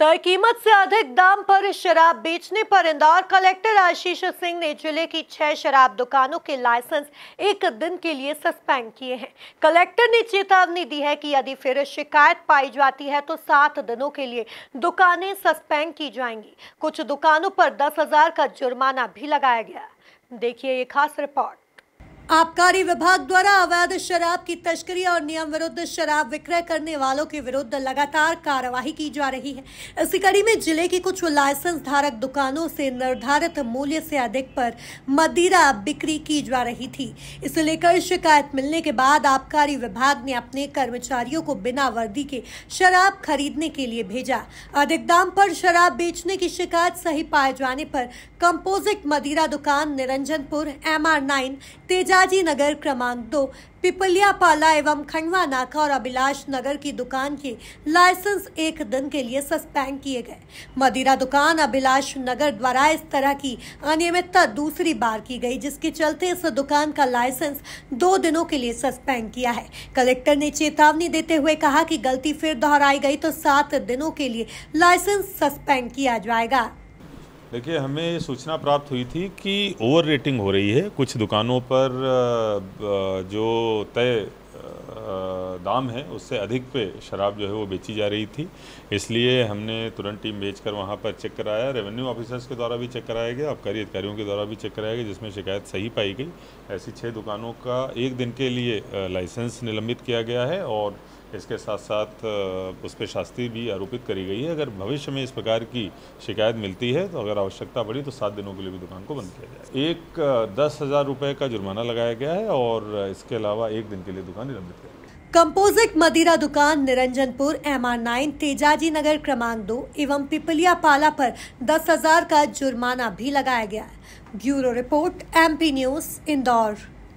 तय कीमत से अधिक दाम पर शराब बेचने पर इंदौर कलेक्टर आशीष सिंह ने जिले की छह शराब दुकानों के लाइसेंस एक दिन के लिए सस्पेंड किए हैं कलेक्टर ने चेतावनी दी है कि यदि फिर शिकायत पाई जाती है तो सात दिनों के लिए दुकानें सस्पेंड की जाएंगी कुछ दुकानों पर दस हजार का जुर्माना भी लगाया गया देखिए ये खास रिपोर्ट आबकारी विभाग द्वारा अवैध शराब की तस्करी और नियम विरुद्ध शराब विक्रय करने वालों के विरुद्ध लगातार कार्यवाही की जा रही है इसी कड़ी में जिले की कुछ लाइसेंस धारक दुकानों से निर्धारित मूल्य से अधिक पर मदिरा बिक्री की जा रही थी इसे लेकर शिकायत मिलने के बाद आबकारी विभाग ने अपने कर्मचारियों को बिना वर्दी के शराब खरीदने के लिए भेजा अधिक दाम पर शराब बेचने की शिकायत सही पाए जाने पर कंपोजिट मदिरा दुकान Niranjanpur M R nine Teja Shivaji Nagar क्रमांक दो पिपलिया पाला एवं खंडवा नाका और अभिलाष नगर की दुकान के लाइसेंस एक दिन के लिए सस्पेंड किए गए मदिरा दुकान अभिलाष नगर द्वारा इस तरह की अनियमितता दूसरी बार की गई जिसके चलते इस दुकान का लाइसेंस दो दिनों के लिए सस्पेंड किया है कलेक्टर ने चेतावनी देते हुए कहा कि गलती फिर दोहराई गई तो सात दिनों के लिए लाइसेंस सस्पेंड किया जाएगा देखिए हमें सूचना प्राप्त हुई थी कि ओवर रेटिंग हो रही है कुछ दुकानों पर जो तय दाम है उससे अधिक पे शराब जो है वो बेची जा रही थी इसलिए हमने तुरंत टीम भेजकर वहाँ पर चेक कराया रेवेन्यू ऑफिसर्स के द्वारा भी चेक कराया गया आबकारी अधिकारियों के द्वारा भी चेक कराया गया जिसमें शिकायत सही पाई गई ऐसी छः दुकानों का एक दिन के लिए लाइसेंस निलंबित किया गया है और इसके साथ साथ उस पर शास्ति भी आरोपित करी गई है अगर भविष्य में इस प्रकार की शिकायत मिलती है तो अगर आवश्यकता पड़ी तो सात दिनों के लिए भी दुकान को बंद किया जाए एक दस हज़ार रुपये का जुर्माना लगाया गया है और इसके अलावा एक दिन के लिए दुकान निलंबित करी कंपोजिट मदिरा दुकान Niranjanpur M R nine Tejaji Nagar क्रमांक दो एवं पिपलिया पाला पर दस हजार का जुर्माना भी लगाया गया bureau report MP news Indore